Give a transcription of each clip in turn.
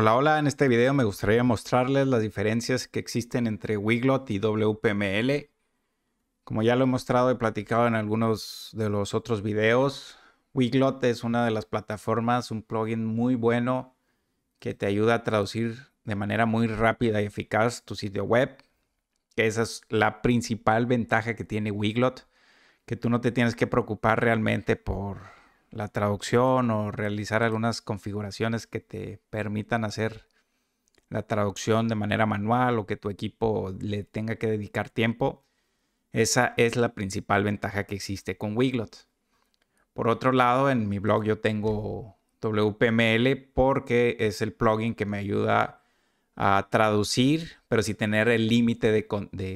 Hola, hola, en este video me gustaría mostrarles las diferencias que existen entre Wiglot y WPML. Como ya lo he mostrado y platicado en algunos de los otros videos, Wiglot es una de las plataformas, un plugin muy bueno que te ayuda a traducir de manera muy rápida y eficaz tu sitio web. esa es la principal ventaja que tiene Wiglot, que tú no te tienes que preocupar realmente por la traducción o realizar algunas configuraciones que te permitan hacer la traducción de manera manual o que tu equipo le tenga que dedicar tiempo. Esa es la principal ventaja que existe con Wiglot. Por otro lado, en mi blog yo tengo WPML porque es el plugin que me ayuda a traducir, pero sí tener el límite de,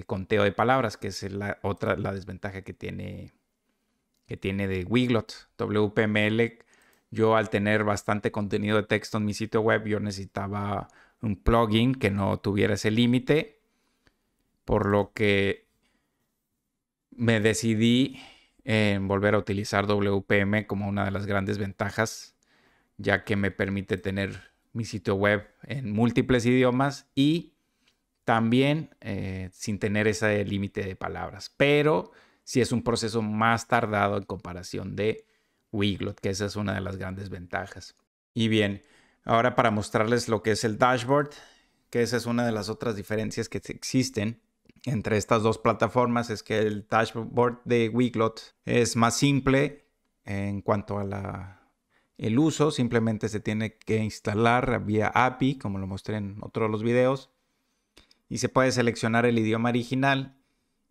conteo de palabras, que es la otra la desventaja que tiene que tiene de Wiglot, WPML. Yo al tener bastante contenido de texto en mi sitio web, yo necesitaba un plugin que no tuviera ese límite, por lo que me decidí en volver a utilizar WPM como una de las grandes ventajas, ya que me permite tener mi sitio web en múltiples idiomas y también eh, sin tener ese límite de palabras. Pero si es un proceso más tardado en comparación de Wiglot, que esa es una de las grandes ventajas. Y bien, ahora para mostrarles lo que es el dashboard, que esa es una de las otras diferencias que existen entre estas dos plataformas, es que el dashboard de Wiglot es más simple en cuanto a el uso, simplemente se tiene que instalar vía API, como lo mostré en otro de los videos, y se puede seleccionar el idioma original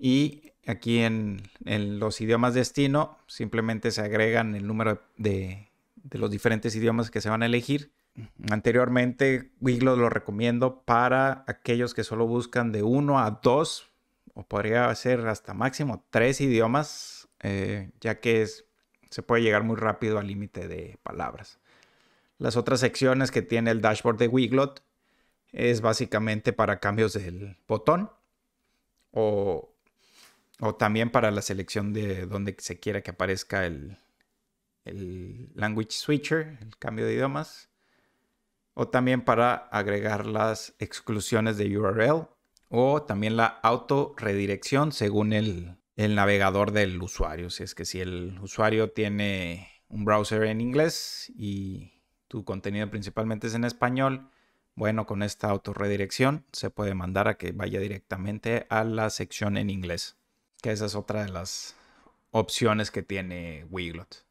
y aquí en, los idiomas destino simplemente se agregan el número de, los diferentes idiomas que se van a elegir. Anteriormente, Wiglot lo recomiendo para aquellos que solo buscan de uno a dos, o podría ser hasta máximo tres idiomas, eh, ya que se puede llegar muy rápido al límite de palabras. Las otras secciones que tiene el dashboard de Wiglot es básicamente para cambios del botón o o también para la selección de donde se quiera que aparezca el, language switcher, el cambio de idiomas. O también para agregar las exclusiones de URL. O también la autorredirección según el, el navegador del usuario. Si es que si el usuario tiene un browser en inglés y tu contenido principalmente es en español, bueno, con esta autorredirección se puede mandar a que vaya directamente a la sección en inglés. Que esa es otra de las opciones que tiene Wiglot.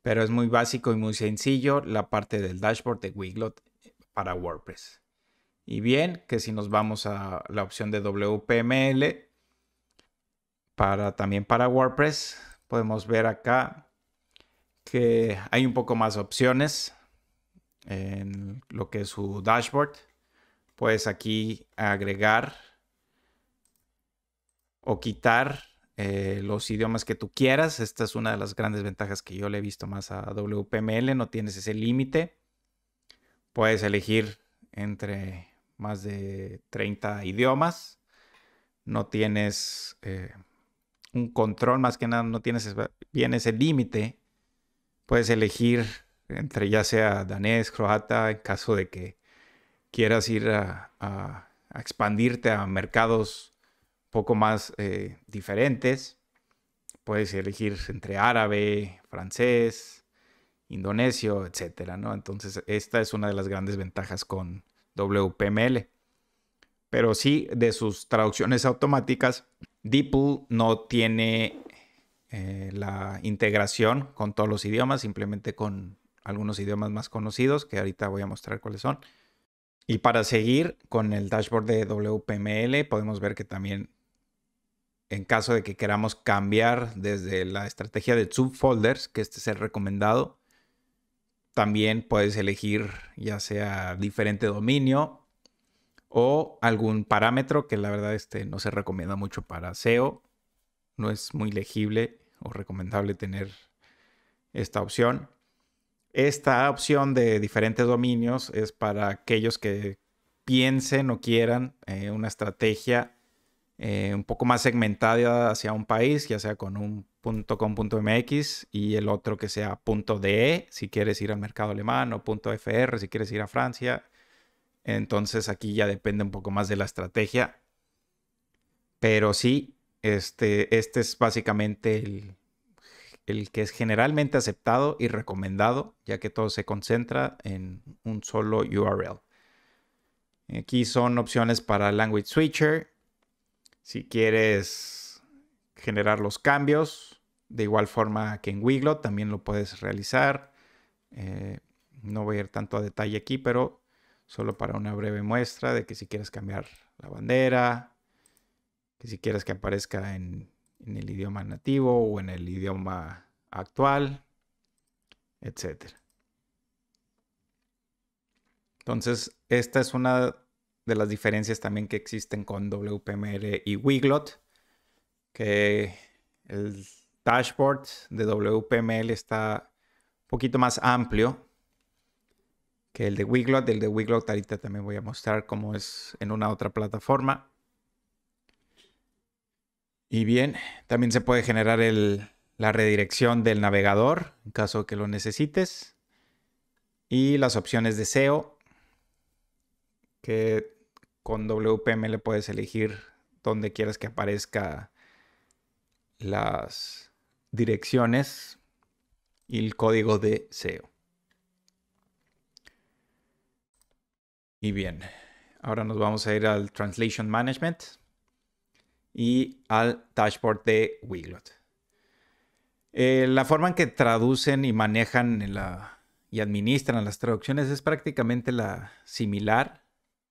Pero es muy básico y muy sencillo la parte del dashboard de Wiglot para WordPress. Y bien, que si nos vamos a la opción de WPML para también para WordPress, podemos ver acá que hay un poco más opciones en lo que es su dashboard. Puedes aquí agregar o quitar eh, los idiomas que tú quieras. Esta es una de las grandes ventajas que yo le he visto más a WPML. No tienes ese límite. Puedes elegir entre más de 30 idiomas. No tienes eh, un control, más que nada, no tienes bien ese límite. Puedes elegir entre ya sea danés, croata, en caso de que quieras ir a expandirte a mercados poco más eh, diferentes. Puedes elegir entre árabe, francés, indonesio, etcétera, ¿no? Entonces, esta es una de las grandes ventajas con WPML. Pero sí, de sus traducciones automáticas, DeepL no tiene eh, la integración con todos los idiomas, simplemente con algunos idiomas más conocidos, que ahorita voy a mostrar cuáles son. Y para seguir con el dashboard de WPML, podemos ver que también en caso de que queramos cambiar desde la estrategia de subfolders, que este es el recomendado, también puedes elegir ya sea diferente dominio o algún parámetro que la verdad este no se recomienda mucho para SEO. No es muy legible o recomendable tener esta opción. Esta opción de diferentes dominios es para aquellos que piensen o quieran eh, una estrategia eh, un poco más segmentada hacia un país, ya sea con un .com.mx y el otro que sea .de si quieres ir al mercado alemán o .fr si quieres ir a Francia. Entonces aquí ya depende un poco más de la estrategia. Pero sí, este, este es básicamente el, el que es generalmente aceptado y recomendado, ya que todo se concentra en un solo URL. Aquí son opciones para Language Switcher, si quieres generar los cambios, de igual forma que en Wiglot también lo puedes realizar. Eh, no voy a ir tanto a detalle aquí, pero solo para una breve muestra de que si quieres cambiar la bandera, que si quieres que aparezca en, en el idioma nativo o en el idioma actual, etc. Entonces, esta es una de las diferencias también que existen con WPML y Wiglot, que el dashboard de WPML está un poquito más amplio que el de Wiglot. El de Wiglot ahorita también voy a mostrar cómo es en una otra plataforma. Y bien, también se puede generar la redirección del navegador en caso que lo necesites. Y las opciones de SEO, que con WPM le puedes elegir donde quieras que aparezca las direcciones y el código de SEO. Y bien, ahora nos vamos a ir al Translation Management y al dashboard de Wiglot. Eh, la forma en que traducen y manejan la, y administran las traducciones es prácticamente la similar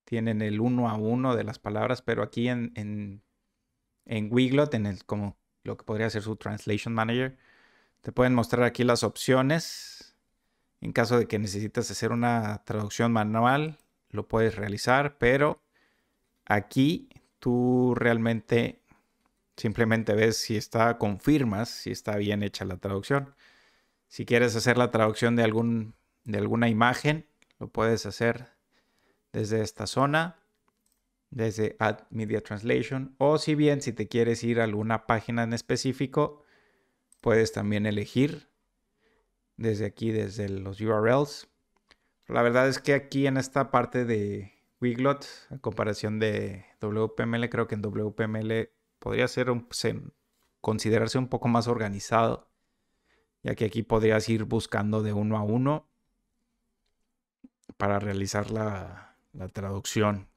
tienen el uno a uno de las palabras, pero aquí en, en, en Wiglot, en el, como lo que podría ser su Translation Manager, te pueden mostrar aquí las opciones. En caso de que necesites hacer una traducción manual, lo puedes realizar, pero aquí tú realmente simplemente ves si está, confirmas si está bien hecha la traducción. Si quieres hacer la traducción de, algún, de alguna imagen, lo puedes hacer desde esta zona, desde Add Media Translation, o si bien si te quieres ir a alguna página en específico, puedes también elegir desde aquí, desde los URLs. La verdad es que aquí en esta parte de Wiglot, en comparación de WPML, creo que en WPML podría ser considerarse un poco más organizado, ya que aquí podrías ir buscando de uno a uno para realizar la, la traducción.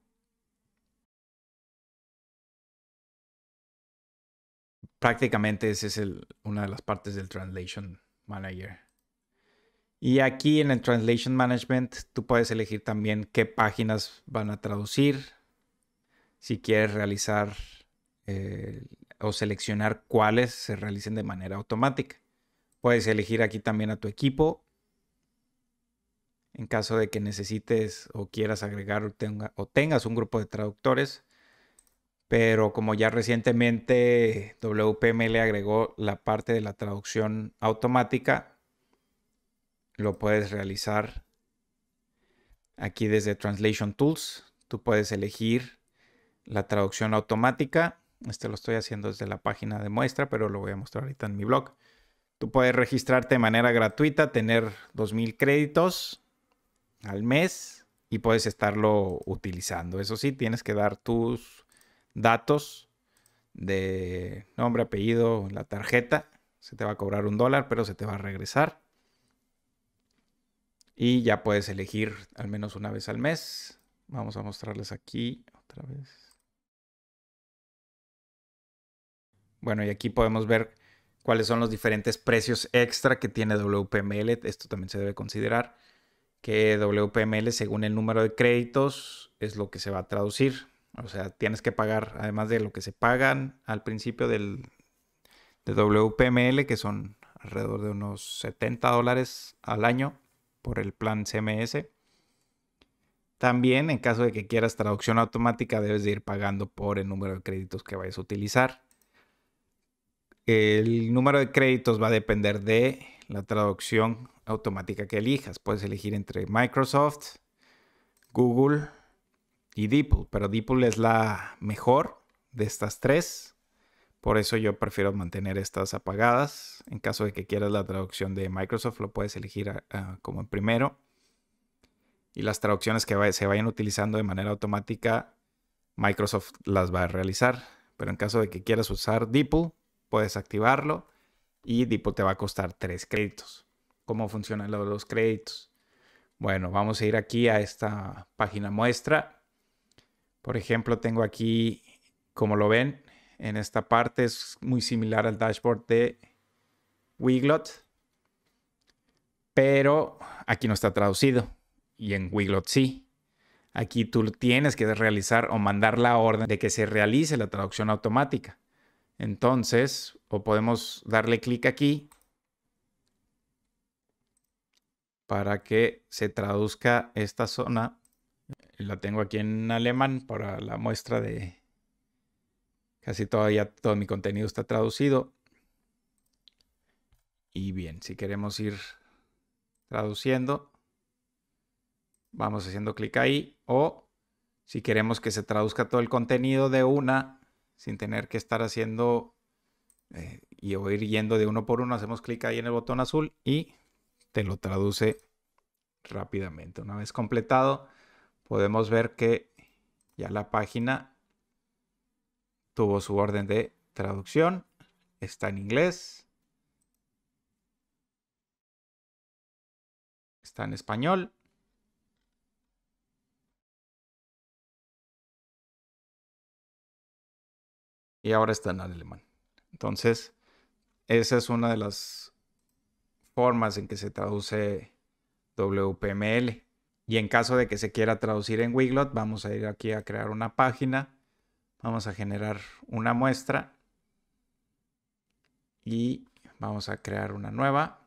Prácticamente esa es una de las partes del Translation Manager. Y aquí en el Translation Management tú puedes elegir también qué páginas van a traducir, si quieres realizar eh, o seleccionar cuáles se realicen de manera automática. Puedes elegir aquí también a tu equipo en caso de que necesites o quieras agregar o, tengas un grupo de traductores, pero como ya recientemente WPM le agregó la parte de la traducción automática, lo puedes realizar aquí desde Translation Tools. Tú puedes elegir la traducción automática. Este lo estoy haciendo desde la página de muestra, pero lo voy a mostrar ahorita en mi blog. Tú puedes registrarte de manera gratuita, tener 2.000 créditos al mes y puedes estarlo utilizando. Eso sí, tienes que dar tus datos de nombre, apellido, la tarjeta. Se te va a cobrar un dólar, pero se te va a regresar. Y ya puedes elegir al menos una vez al mes. Vamos a mostrarles aquí otra vez. Bueno, y aquí podemos ver cuáles son los diferentes precios extra que tiene WPML. Esto también se debe considerar que WPML según el número de créditos es lo que se va a traducir. O sea, tienes que pagar, además de lo que se pagan al principio de WPML, que son alrededor de unos 70 dólares al año por el plan CMS. También, en caso de que quieras traducción automática, debes de ir pagando por el número de créditos que vayas a utilizar. El número de créditos va a depender de la traducción automática que elijas. Puedes elegir entre Microsoft, Google y Deeple, pero Deeple es la mejor de estas tres. Por eso yo prefiero mantener estas apagadas. En caso de que quieras la traducción de Microsoft, lo puedes elegir ah, ah, como el primero. Y las traducciones que se vayan utilizando de manera automática, Microsoft las va a realizar. Pero en caso de que quieras usar DeepL, puedes activarlo y tipo te va a costar tres créditos. ¿Cómo funcionan los créditos? Bueno, vamos a ir aquí a esta página muestra. Por ejemplo, tengo aquí, como lo ven, en esta parte es muy similar al dashboard de Wiglot, pero aquí no está traducido y en Wiglot sí. Aquí tú tienes que realizar o mandar la orden de que se realice la traducción automática. Entonces, o podemos darle clic aquí para que se traduzca esta zona. La tengo aquí en alemán para la muestra de casi todavía todo mi contenido está traducido. Y bien, si queremos ir traduciendo, vamos haciendo clic ahí o si queremos que se traduzca todo el contenido de una sin tener que estar haciendo eh, y o ir yendo de uno por uno, hacemos clic ahí en el botón azul y te lo traduce rápidamente. Una vez completado, podemos ver que ya la página tuvo su orden de traducción, está en inglés, está en español y ahora está en alemán. Entonces, esa es una de las formas en que se traduce WPML. Y en caso de que se quiera traducir en Wiglot, vamos a ir aquí a crear una página. Vamos a generar una muestra. Y vamos a crear una nueva.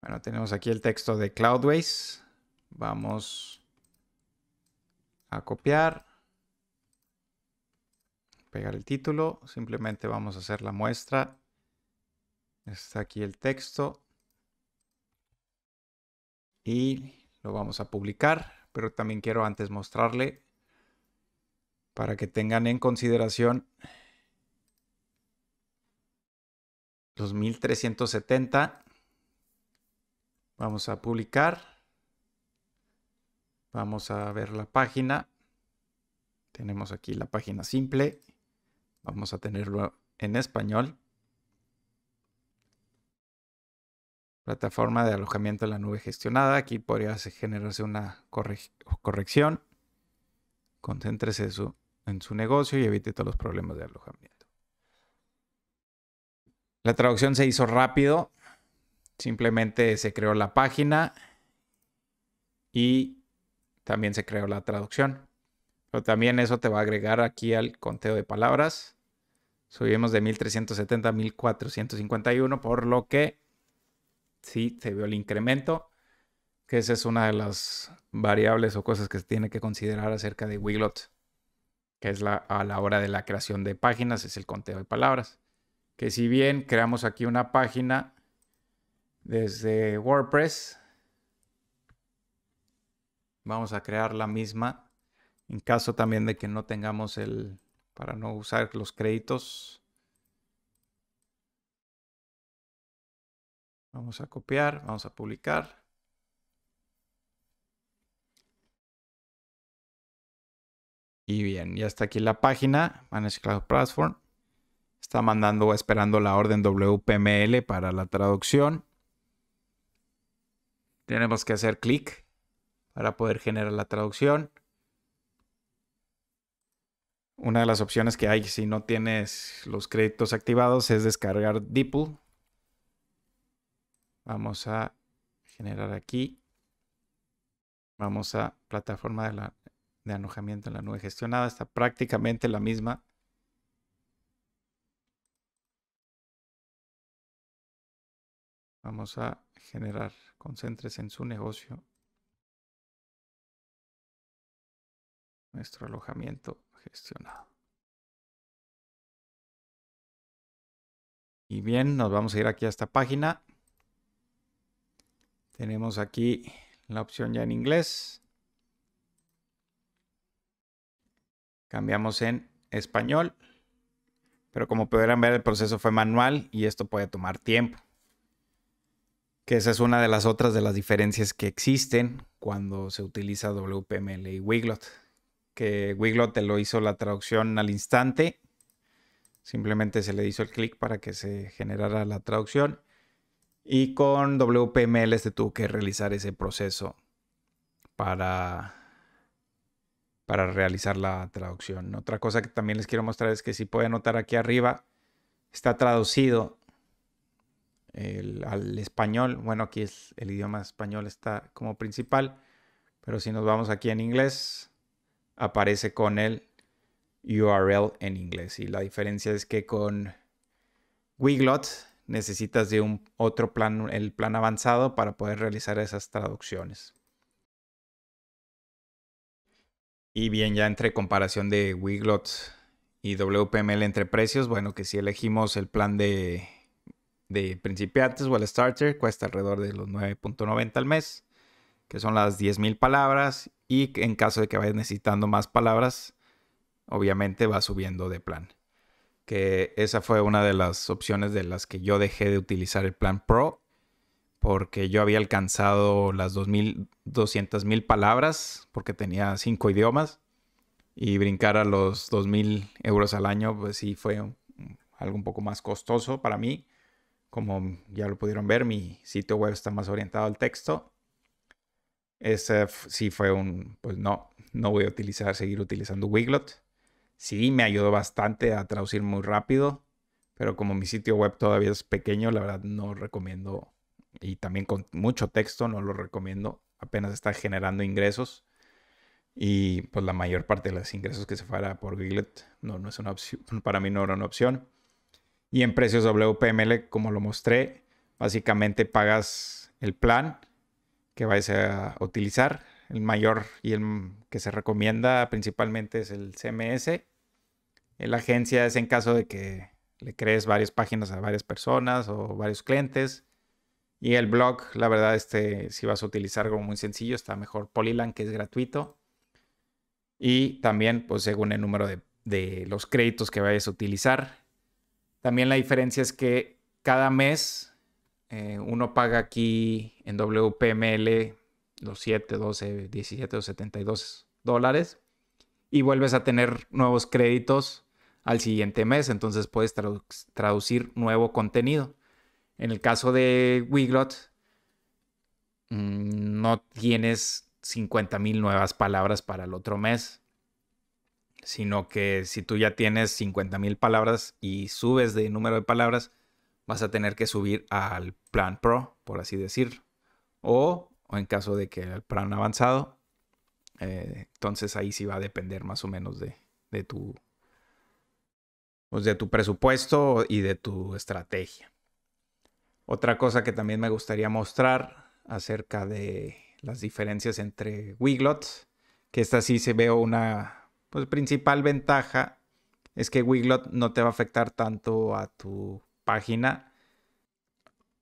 Bueno, tenemos aquí el texto de Cloudways. Vamos a copiar pegar el título, simplemente vamos a hacer la muestra. Está aquí el texto. Y lo vamos a publicar, pero también quiero antes mostrarle para que tengan en consideración los 1370. Vamos a publicar. Vamos a ver la página. Tenemos aquí la página simple. Vamos a tenerlo en español. Plataforma de alojamiento en la nube gestionada. Aquí podría generarse una corrección. Concéntrese en su negocio y evite todos los problemas de alojamiento. La traducción se hizo rápido. Simplemente se creó la página y también se creó la traducción. Pero también eso te va a agregar aquí al conteo de palabras. Subimos de 1370 a 1451, por lo que sí se vio el incremento, que esa es una de las variables o cosas que se tiene que considerar acerca de Wiglot, que es la, a la hora de la creación de páginas, es el conteo de palabras. Que si bien creamos aquí una página desde WordPress, vamos a crear la misma en caso también de que no tengamos el, para no usar los créditos. Vamos a copiar, vamos a publicar. Y bien, ya está aquí la página, Manage Cloud Platform. Está mandando, o esperando la orden WPML para la traducción. Tenemos que hacer clic para poder generar la traducción. Una de las opciones que hay si no tienes los créditos activados es descargar Dipple. Vamos a generar aquí. Vamos a plataforma de, de alojamiento en la nube gestionada. Está prácticamente la misma. Vamos a generar. Concéntrese en su negocio. Nuestro alojamiento y bien, nos vamos a ir aquí a esta página. Tenemos aquí la opción ya en inglés. Cambiamos en español. Pero como podrán ver, el proceso fue manual y esto puede tomar tiempo. Que esa es una de las otras de las diferencias que existen cuando se utiliza WPML y Wiglot que Wiglot te lo hizo la traducción al instante. Simplemente se le hizo el clic para que se generara la traducción. Y con WPML se tuvo que realizar ese proceso para, para realizar la traducción. Otra cosa que también les quiero mostrar es que si pueden notar aquí arriba, está traducido al español. Bueno, aquí es el idioma español está como principal, pero si nos vamos aquí en inglés, aparece con el URL en inglés. Y la diferencia es que con Wiglot necesitas de un otro plan, el plan avanzado para poder realizar esas traducciones. Y bien, ya entre comparación de Wiglot y WPML entre precios, bueno, que si elegimos el plan de, de principiantes o el starter, cuesta alrededor de los 9.90 al mes que son las 10.000 palabras y en caso de que vayas necesitando más palabras, obviamente va subiendo de plan. Que esa fue una de las opciones de las que yo dejé de utilizar el plan Pro porque yo había alcanzado las 2.200.000 palabras porque tenía cinco idiomas y brincar a los 2.000 euros al año pues sí fue algo un poco más costoso para mí. Como ya lo pudieron ver, mi sitio web está más orientado al texto ese sí fue un, pues no, no voy a utilizar, seguir utilizando Wiglot. Sí, me ayudó bastante a traducir muy rápido, pero como mi sitio web todavía es pequeño, la verdad no recomiendo, y también con mucho texto no lo recomiendo, apenas está generando ingresos. Y pues la mayor parte de los ingresos que se fuera por Wiglot no, no es una opción, para mí no era una opción. Y en precios WPML, como lo mostré, básicamente pagas el plan que vais a utilizar. El mayor y el que se recomienda principalmente es el CMS. La agencia es en caso de que le crees varias páginas a varias personas o varios clientes. Y el blog, la verdad, este, si vas a utilizar algo muy sencillo, está mejor Polyland, que es gratuito. Y también, pues, según el número de, de los créditos que vayas a utilizar. También la diferencia es que cada mes eh, uno paga aquí en WPML los 7, 12, 17 o 72 dólares y vuelves a tener nuevos créditos al siguiente mes, entonces puedes traducir nuevo contenido. En el caso de Wiglot, mm, no tienes 50 mil nuevas palabras para el otro mes, sino que si tú ya tienes 50 mil palabras y subes de número de palabras, vas a tener que subir al plan Pro, por así decir. O, en caso de que el plan avanzado, eh, entonces ahí sí va a depender más o menos de, tu pues, de tu presupuesto y de tu estrategia. Otra cosa que también me gustaría mostrar acerca de las diferencias entre Wiglot, que esta sí se veo una pues, principal ventaja, es que Wiglot no te va a afectar tanto a tu página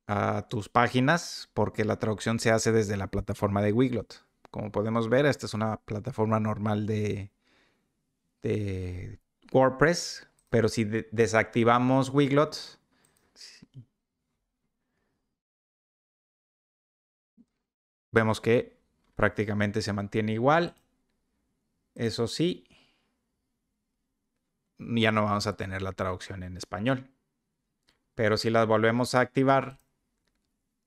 a tus páginas porque la traducción se hace desde la plataforma de Wiglot. Como podemos ver, esta es una plataforma normal de, de WordPress, pero si desactivamos Wiglot, vemos que prácticamente se mantiene igual. Eso sí, ya no vamos a tener la traducción en español. Pero si las volvemos a activar,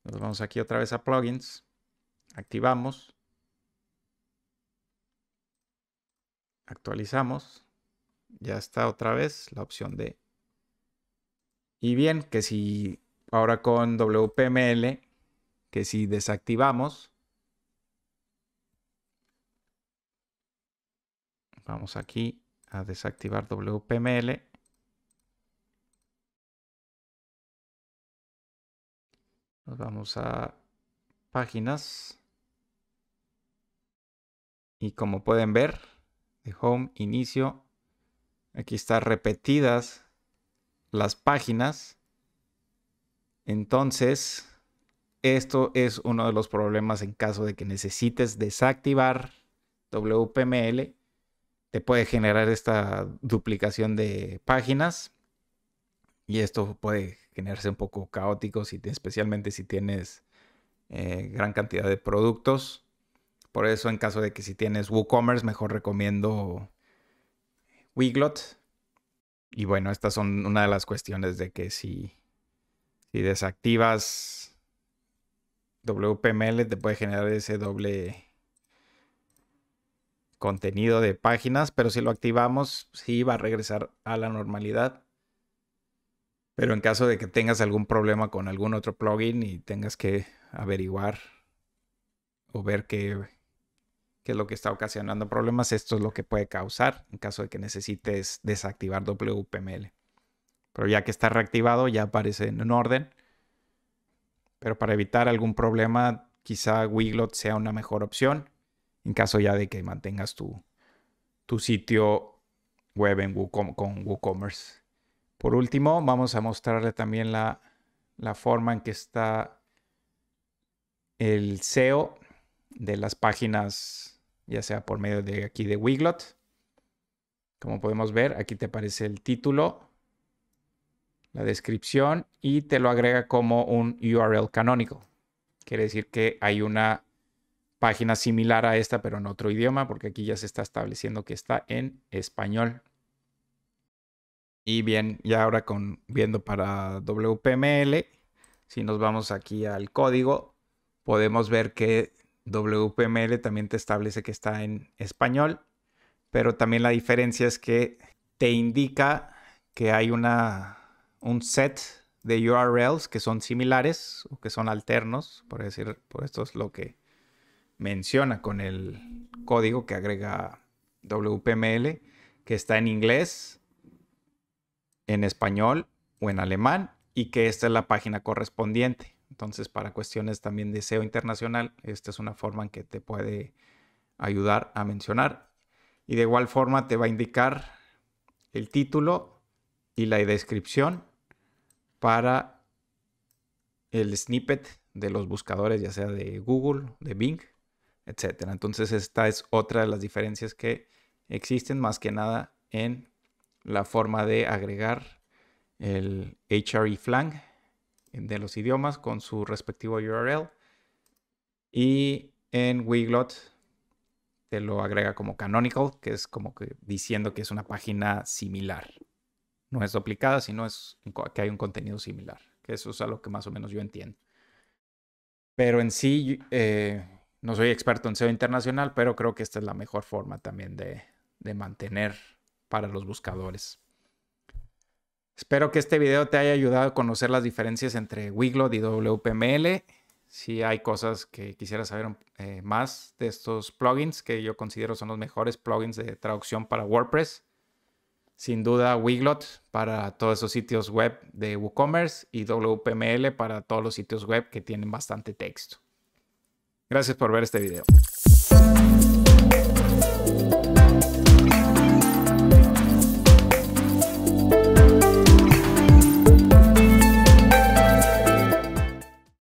nos vamos aquí otra vez a plugins, activamos, actualizamos, ya está otra vez la opción de... Y bien, que si ahora con WPML, que si desactivamos, vamos aquí a desactivar WPML. Nos vamos a páginas. Y como pueden ver, de home, inicio, aquí están repetidas las páginas. Entonces, esto es uno de los problemas en caso de que necesites desactivar WPML. Te puede generar esta duplicación de páginas y esto puede generarse un poco caótico, y especialmente si tienes eh, gran cantidad de productos. Por eso, en caso de que si tienes WooCommerce, mejor recomiendo Wiglot. Y bueno, estas son una de las cuestiones de que si, si desactivas WPML, te puede generar ese doble contenido de páginas, pero si lo activamos, sí va a regresar a la normalidad. Pero en caso de que tengas algún problema con algún otro plugin y tengas que averiguar o ver qué, es lo que está ocasionando problemas, esto es lo que puede causar en caso de que necesites desactivar WPML. Pero ya que está reactivado, ya aparece en orden. Pero para evitar algún problema, quizá Wiglot sea una mejor opción en caso ya de que mantengas tu, tu sitio web en con WooCommerce. Por último, vamos a mostrarle también la, forma en que está el SEO de las páginas, ya sea por medio de aquí de Wiglot. Como podemos ver, aquí te aparece el título, la descripción y te lo agrega como un URL canónico. Quiere decir que hay una página similar a esta, pero en otro idioma, porque aquí ya se está estableciendo que está en español. Y bien, ya ahora con viendo para WPML, si nos vamos aquí al código, podemos ver que WPML también te establece que está en español, pero también la diferencia es que te indica que hay una, un set de URLs que son similares o que son alternos, por decir, por esto es lo que menciona con el código que agrega WPML, que está en inglés, en español o en alemán y que esta es la página correspondiente. Entonces, para cuestiones también de SEO internacional, esta es una forma en que te puede ayudar a mencionar. Y de igual forma te va a indicar el título y la descripción para el snippet de los buscadores, ya sea de Google, de Bing, etc. Entonces, esta es otra de las diferencias que existen más que nada en la forma de agregar el HRE flag de los idiomas con su respectivo URL. Y en Wiglot te lo agrega como canonical, que es como que diciendo que es una página similar. No es duplicada, sino es que hay un contenido similar. Que eso es algo lo que más o menos yo entiendo. Pero en sí, eh, no soy experto en SEO internacional, pero creo que esta es la mejor forma también de, de mantener para los buscadores. Espero que este video te haya ayudado a conocer las diferencias entre Wiglot y WPML. Si hay cosas que quisiera saber eh, más de estos plugins que yo considero son los mejores plugins de traducción para WordPress. Sin duda, Wiglot para todos esos sitios web de WooCommerce y WPML para todos los sitios web que tienen bastante texto. Gracias por ver este video.